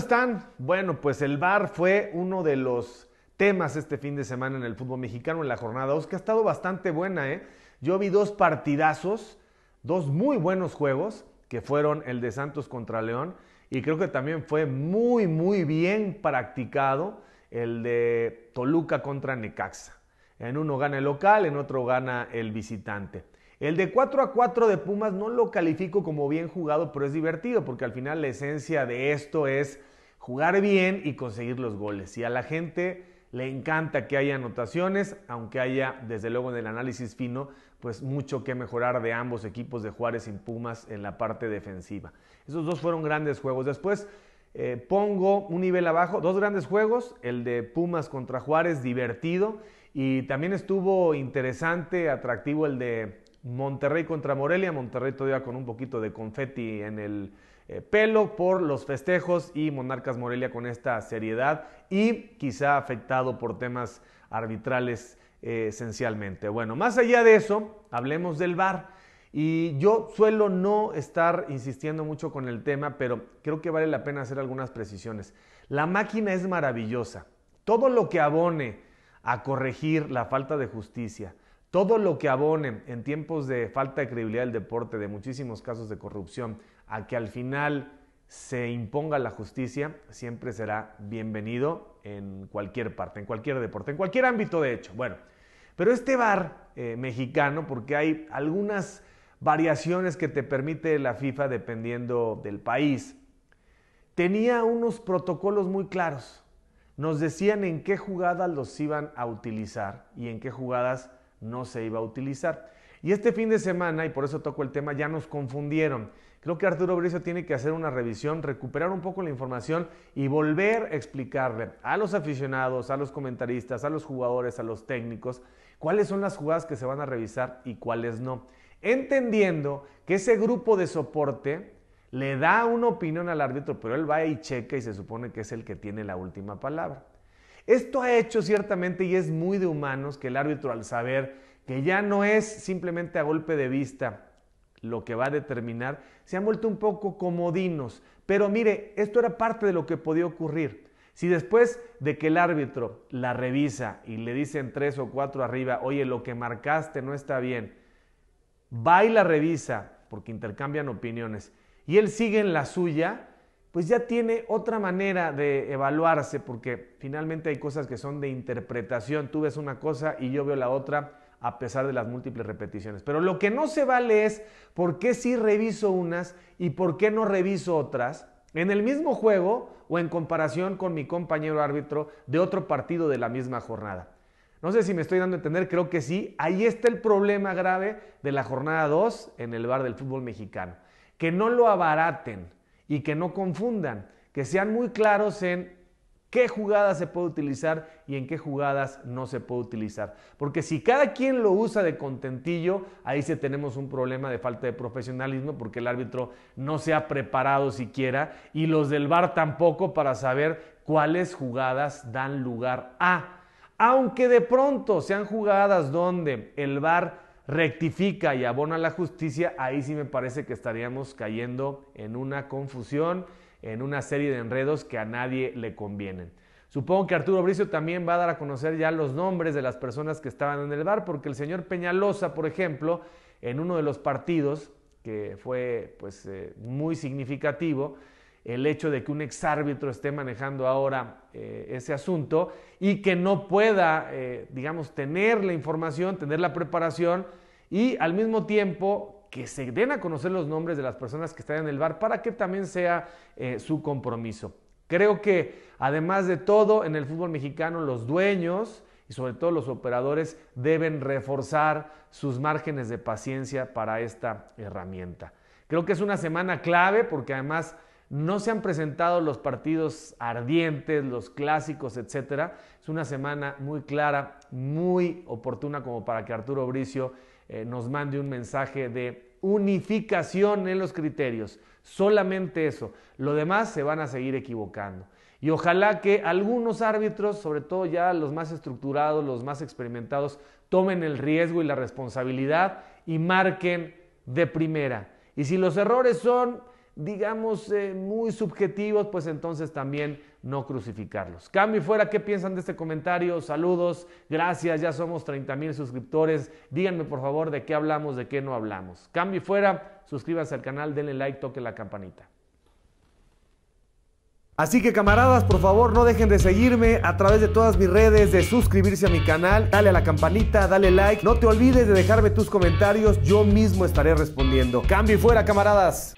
están? Bueno, pues el VAR fue uno de los temas este fin de semana en el fútbol mexicano, en la jornada 2, que ha estado bastante buena. ¿eh? Yo vi dos partidazos, dos muy buenos juegos, que fueron el de Santos contra León, y creo que también fue muy, muy bien practicado el de Toluca contra Necaxa. En uno gana el local, en otro gana el visitante. El de 4 a 4 de Pumas no lo califico como bien jugado, pero es divertido porque al final la esencia de esto es jugar bien y conseguir los goles. Y a la gente le encanta que haya anotaciones, aunque haya, desde luego, en el análisis fino, pues mucho que mejorar de ambos equipos de Juárez y Pumas en la parte defensiva. Esos dos fueron grandes juegos. Después eh, pongo un nivel abajo, dos grandes juegos, el de Pumas contra Juárez, divertido, y también estuvo interesante, atractivo el de Monterrey contra Morelia, Monterrey todavía con un poquito de confeti en el eh, pelo por los festejos y Monarcas Morelia con esta seriedad y quizá afectado por temas arbitrales eh, esencialmente. Bueno, más allá de eso, hablemos del VAR. Y yo suelo no estar insistiendo mucho con el tema, pero creo que vale la pena hacer algunas precisiones. La máquina es maravillosa. Todo lo que abone a corregir la falta de justicia, todo lo que abone en tiempos de falta de credibilidad del deporte, de muchísimos casos de corrupción, a que al final se imponga la justicia, siempre será bienvenido en cualquier parte, en cualquier deporte, en cualquier ámbito de hecho. Bueno, pero este bar eh, mexicano, porque hay algunas variaciones que te permite la FIFA dependiendo del país, tenía unos protocolos muy claros. Nos decían en qué jugadas los iban a utilizar y en qué jugadas no se iba a utilizar. Y este fin de semana, y por eso toco el tema, ya nos confundieron. Creo que Arturo Bricio tiene que hacer una revisión, recuperar un poco la información y volver a explicarle a los aficionados, a los comentaristas, a los jugadores, a los técnicos, cuáles son las jugadas que se van a revisar y cuáles no. Entendiendo que ese grupo de soporte le da una opinión al árbitro, pero él va y checa y se supone que es el que tiene la última palabra. Esto ha hecho ciertamente y es muy de humanos que el árbitro al saber que ya no es simplemente a golpe de vista lo que va a determinar, se han vuelto un poco comodinos. Pero mire, esto era parte de lo que podía ocurrir. Si después de que el árbitro la revisa y le dicen tres o cuatro arriba, oye, lo que marcaste no está bien, va y la revisa, porque intercambian opiniones, y él sigue en la suya, pues ya tiene otra manera de evaluarse, porque finalmente hay cosas que son de interpretación. Tú ves una cosa y yo veo la otra a pesar de las múltiples repeticiones. Pero lo que no se vale es por qué sí reviso unas y por qué no reviso otras en el mismo juego o en comparación con mi compañero árbitro de otro partido de la misma jornada. No sé si me estoy dando a entender, creo que sí. Ahí está el problema grave de la jornada 2 en el bar del fútbol mexicano. Que no lo abaraten y que no confundan, que sean muy claros en qué jugadas se puede utilizar y en qué jugadas no se puede utilizar. Porque si cada quien lo usa de contentillo, ahí sí tenemos un problema de falta de profesionalismo porque el árbitro no se ha preparado siquiera y los del VAR tampoco para saber cuáles jugadas dan lugar a. Aunque de pronto sean jugadas donde el VAR rectifica y abona la justicia, ahí sí me parece que estaríamos cayendo en una confusión, en una serie de enredos que a nadie le convienen. Supongo que Arturo Bricio también va a dar a conocer ya los nombres de las personas que estaban en el bar, porque el señor Peñalosa, por ejemplo, en uno de los partidos que fue pues, eh, muy significativo, el hecho de que un exárbitro esté manejando ahora eh, ese asunto y que no pueda, eh, digamos, tener la información, tener la preparación y al mismo tiempo que se den a conocer los nombres de las personas que están en el bar para que también sea eh, su compromiso. Creo que además de todo, en el fútbol mexicano los dueños y sobre todo los operadores deben reforzar sus márgenes de paciencia para esta herramienta. Creo que es una semana clave porque además no se han presentado los partidos ardientes, los clásicos, etcétera. Es una semana muy clara, muy oportuna como para que Arturo Bricio eh, nos mande un mensaje de unificación en los criterios. Solamente eso. Lo demás se van a seguir equivocando. Y ojalá que algunos árbitros, sobre todo ya los más estructurados, los más experimentados, tomen el riesgo y la responsabilidad y marquen de primera. Y si los errores son digamos, eh, muy subjetivos, pues entonces también no crucificarlos. Cambio fuera, ¿qué piensan de este comentario? Saludos, gracias, ya somos 30 mil suscriptores. Díganme por favor de qué hablamos, de qué no hablamos. Cambio fuera, suscríbanse al canal, denle like, toque la campanita. Así que camaradas, por favor no dejen de seguirme a través de todas mis redes, de suscribirse a mi canal, dale a la campanita, dale like, no te olvides de dejarme tus comentarios, yo mismo estaré respondiendo. Cambio fuera, camaradas.